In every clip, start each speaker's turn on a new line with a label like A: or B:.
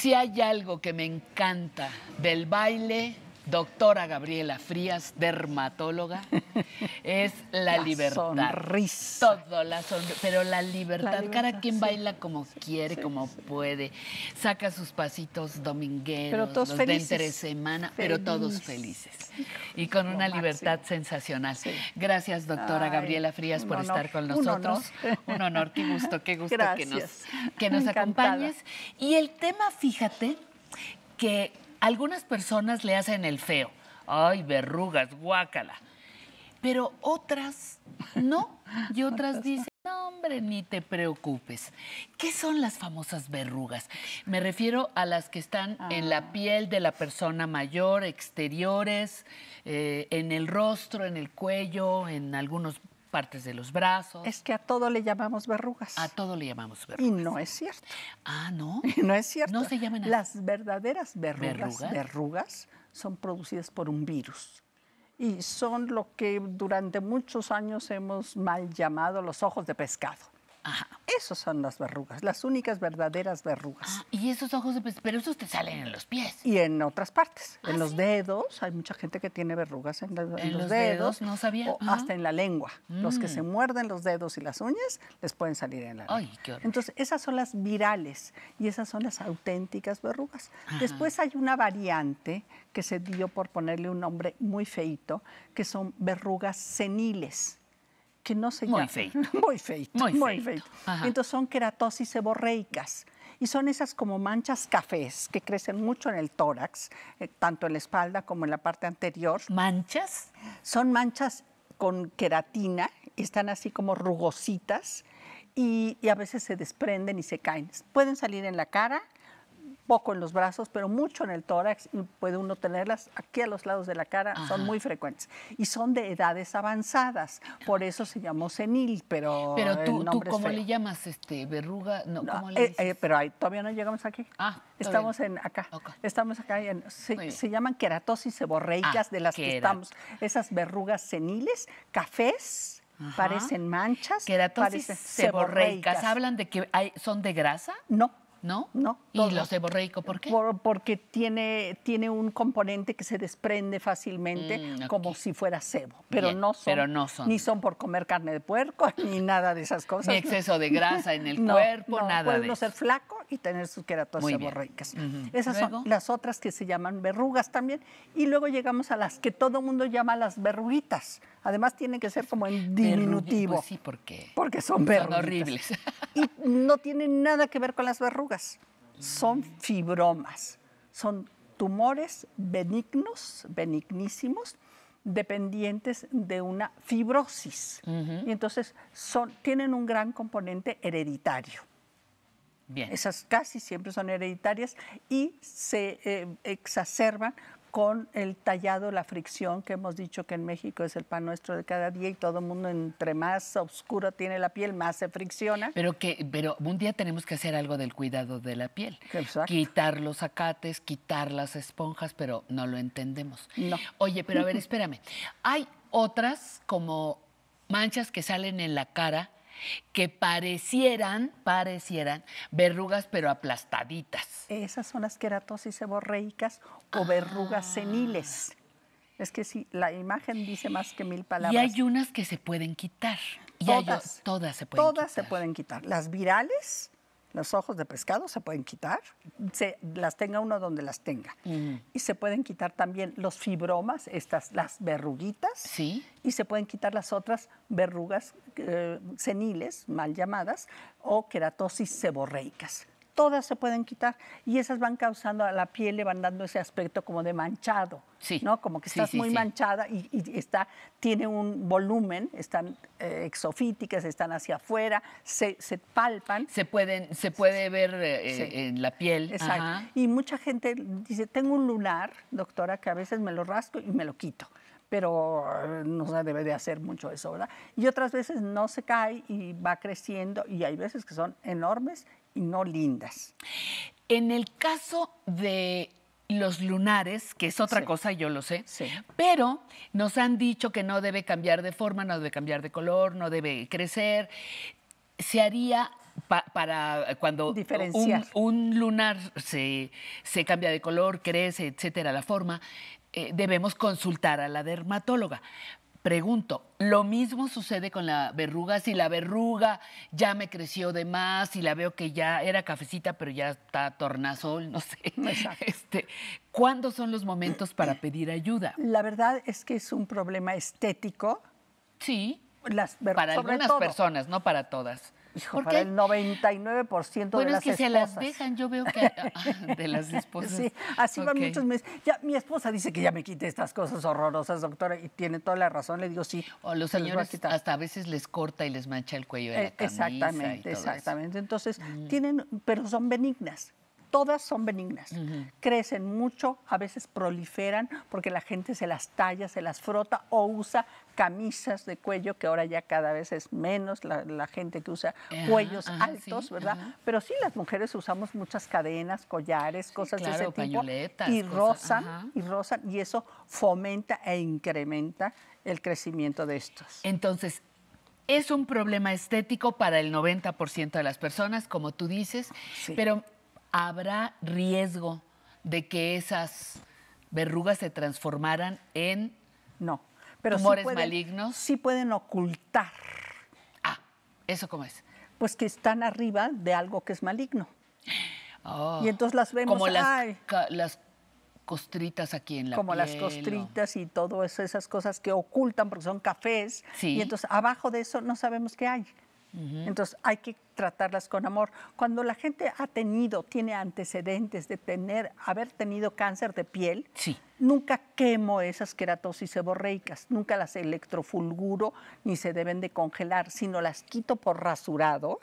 A: Si hay algo que me encanta del baile doctora Gabriela Frías, dermatóloga, es la, libertad.
B: Sonrisa.
A: Todo, la Pero la libertad, cada quien baila como quiere, como puede, saca sus pasitos domingueros, los de entre semana, pero todos felices. Y con una libertad sensacional. Gracias, doctora Gabriela Frías, por estar con nosotros. Un honor. un qué gusto, qué gusto que nos, que nos acompañes. Y el tema, fíjate, que algunas personas le hacen el feo. Ay, verrugas, guácala. Pero otras no. Y otras dicen, no, hombre, ni te preocupes. ¿Qué son las famosas verrugas? Me refiero a las que están en la ah. piel de la persona mayor, exteriores, eh, en el rostro, en el cuello, en algunos partes de los brazos. Es
B: que a todo le llamamos verrugas. A todo le llamamos verrugas. Y no es cierto. Ah, no. no es cierto. No se llaman Las verdaderas verrugas, verrugas son producidas por un virus. Y son lo que durante muchos años hemos mal llamado los ojos de pescado esas Esos son las verrugas, las únicas verdaderas verrugas. Ah, y esos ojos de pero esos te salen en los pies. Y en otras partes, en ah, los dedos, hay mucha gente que tiene verrugas en, los, dedos, no sabía. hasta en la lengua. Los que se mm. muerden los dedos y las uñas les pueden salir en la lengua. Entonces, esas son las virales y esas son las auténticas verrugas. Después hay una variante que se dio por ponerle un nombre muy feito, que son verrugas seniles que no se Muy Muy feito. Muy, feito. Entonces son queratosis seborreicas. Y son esas como manchas cafés que crecen mucho en el tórax, eh, tanto en la espalda como en la parte anterior. ¿Manchas? Son manchas con queratina, están así como rugositas y, y a veces se desprenden y se caen. Pueden salir en la cara, poco en los brazos, pero mucho en el tórax y puede uno tenerlas aquí a los lados de la cara, son muy frecuentes y son de edades avanzadas, por eso se llamó senil, pero Pero tú, ¿cómo le llamas? Este, verruga, no, ¿cómo le eh, eh, pero todavía no llegamos aquí. Ah, estamos en acá. Estamos acá se, llaman queratosis seborreicas ah, de las que estamos, esas verrugas seniles, cafés, parecen manchas, Queratosis seborreicas. ¿Hablan de que hay- son de grasa? No, ¿no? No. ¿Y los de por qué? porque tiene, tiene un componente que se desprende fácilmente mm, como si fuera sebo, pero,
A: no son, pero no son. Ni
B: son por comer carne de puerco, ni nada de esas cosas. Ni exceso de grasa en el cuerpo, nada puede de ser flaco y tener sus queratosis borreicas. Esas son las otras que se llaman verrugas también. Y luego llegamos a las que todo mundo llama las verruguitas. Además tienen que ser como en pues diminutivo. sí, ¿por
A: Porque son verrugas. horribles.
B: y no tienen nada que ver con las verrugas. Son fibromas. Son tumores benignos, benignísimos, dependientes de una fibrosis. Y entonces son, tienen un gran componente hereditario. Esas casi siempre son hereditarias y se eh, exacerban con el tallado, la fricción que hemos dicho que en México es el pan nuestro de cada día y todo el mundo entre más oscuro tiene la piel, más se fricciona.
A: Pero que, pero un día tenemos que hacer algo del cuidado de la piel. Quitar los acates, quitar las esponjas, pero no lo entendemos. No. Oye, pero a ver, espérame. Hay otras como manchas que salen en la cara que parecieran, parecieran verrugas pero aplastaditas.
B: Esas son las queratosis seborreicas o ah. verrugas seniles. Es que si la imagen dice más que mil palabras. Y hay unas que se pueden quitar. todas, todas se pueden quitar. Todas se pueden quitar. Las virales, los ojos de pescado se pueden quitar, las tenga uno donde las tenga. Y se pueden quitar también los fibromas, estas, las verruguitas. Sí. Y se pueden quitar las otras verrugas eh, seniles, mal llamadas, o queratosis seborreicas todas se pueden quitar y esas van causando a la piel, le van dando ese aspecto como de manchado, ¿no? Como que estás muy manchada y, está, tiene un volumen, están eh, exofíticas, están hacia afuera, se, se, palpan. Se, pueden, se puede ver
A: eh, eh, en la piel. Exacto.
B: Y mucha gente dice, tengo un lunar, doctora, que a veces me lo rasco y me lo quito pero no se debe de hacer mucho eso, ¿verdad? Y otras veces no se cae y va creciendo y hay veces que son enormes y no lindas. En
A: el caso de los lunares, que es otra cosa, yo lo sé, pero nos han dicho que no debe cambiar de forma, no debe cambiar de color, no debe crecer. Se haría para cuando un, un, lunar se, cambia de color, crece, etcétera, la forma, eh, debemos consultar a la dermatóloga. Pregunto, ¿lo mismo sucede con la verruga? Si la verruga ya me creció de más, y la veo que ya era cafecita, pero ya está tornasol, no sé. Este, ¿Cuándo son los momentos para pedir ayuda? La verdad
B: es que es un problema estético. Sí. para algunas personas, no para todas. Hijo, Porque para el 99% de las esposas. Bueno, es que se las dejan, yo veo que... Ah, ah, de las esposas. Sí, así van muchos meses. Ya, mi esposa dice que ya me quite estas cosas horrorosas, doctora, y tiene toda la razón, le digo sí. O los señores hasta a veces les corta y les mancha el cuello de la eh, camisa Exactamente, exactamente. Entonces, mm. tienen, pero son benignas todas son benignas. Crecen mucho, a veces proliferan porque la gente se las talla, se las frota o usa camisas de cuello, que ahora ya cada vez es menos la, gente que usa cuellos altos, ¿verdad? Pero sí, las mujeres usamos muchas cadenas, collares, cosas de ese tipo. Y rosa y rozan, y eso fomenta e incrementa el crecimiento de estos. Entonces,
A: es un problema estético para el 90% de las personas, como tú dices, pero habrá riesgo de que esas verrugas se transformaran en
B: no, pero tumores sí malignos. Sí pueden ocultar. Ah, ¿eso cómo es? Pues que están arriba de algo que es maligno. Oh, y entonces las vemos. Como
A: las, costritas
B: aquí en la como las costritas y todo eso esas cosas que ocultan porque son cafés y entonces abajo de eso no sabemos qué hay entonces hay que tratarlas con amor. Cuando la gente ha tenido, tiene antecedentes de tener, haber tenido cáncer de piel, nunca quemo esas queratosis seborreicas, nunca las electrofulguro ni se deben de congelar, sino las quito por rasurado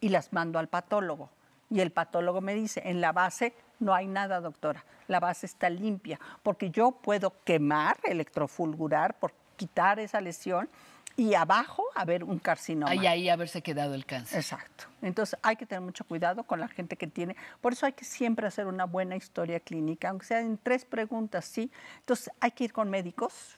B: y las mando al patólogo. Y el patólogo me dice, en la base no hay nada, doctora, la base está limpia, porque yo puedo quemar, electrofulgurar, por quitar esa lesión y abajo ver un carcinoma. Y ahí haberse quedado el cáncer. Exacto. Entonces hay que tener mucho cuidado con la gente que tiene. Por eso hay que siempre hacer una buena historia clínica, aunque sean tres preguntas, sí. Entonces hay que ir con médicos.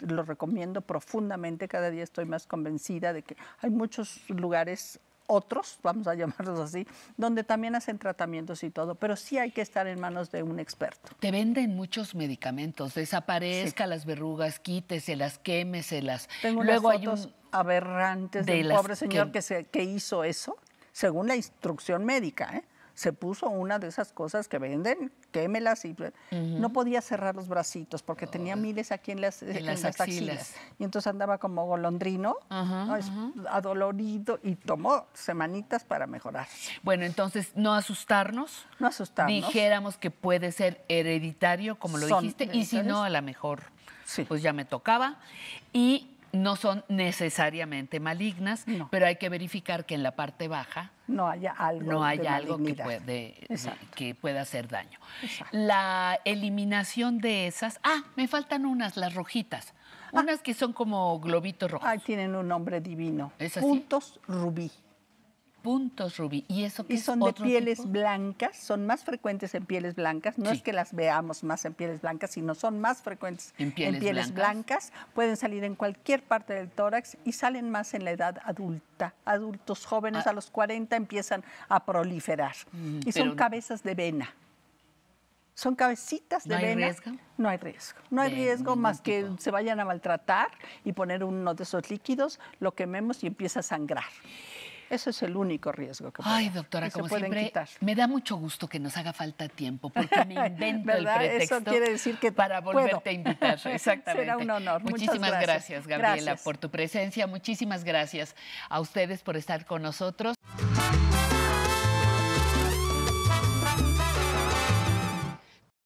B: Lo recomiendo profundamente. Cada día estoy más convencida de que hay muchos lugares otros, vamos a llamarlos así, donde también hacen tratamientos y todo, pero sí hay que estar en manos de un experto.
A: Te venden muchos medicamentos, desaparezca
B: las verrugas, quíteselas, quémeselas. Tengo Luego hay aberrantes del pobre señor que... Que, que hizo eso, según la instrucción médica, ¿eh? se puso una de esas cosas que venden, quémelas y no podía cerrar los bracitos porque tenía miles aquí en las, axilas. Y entonces andaba como golondrino, adolorido y tomó semanitas para mejorar.
A: Bueno, entonces no asustarnos. No asustarnos. Dijéramos que puede ser hereditario, como lo dijiste, y si no, a lo mejor. Pues ya me tocaba. Y no son necesariamente malignas, pero hay que verificar que en la parte baja
B: no haya algo, que, puede,
A: que, pueda hacer daño. La eliminación de esas, ah, me faltan unas, las rojitas, ah. unas que son como globitos rojos. tienen un nombre divino, puntos rubí puntos rubí. ¿Y son de pieles
B: blancas, son más frecuentes en pieles blancas. No es que las veamos más en pieles blancas, sino son más frecuentes en pieles, blancas. Pueden salir en cualquier parte del tórax y salen más en la edad adulta. Adultos jóvenes ah. a los 40 empiezan a proliferar. Mm, y son cabezas de vena son cabecitas de vena. No hay riesgo. No hay riesgo más que se vayan a maltratar y poner uno de esos líquidos, lo quememos y empieza a sangrar. Ese es el único riesgo que puede Ay, doctora, como se siempre,
A: me da mucho gusto que nos haga falta tiempo porque me invento el pretexto Eso quiere decir que para volverte a invitar. Exactamente. Será un honor. Muchísimas gracias. Gabriela, por tu presencia. Muchísimas gracias a ustedes por estar con nosotros.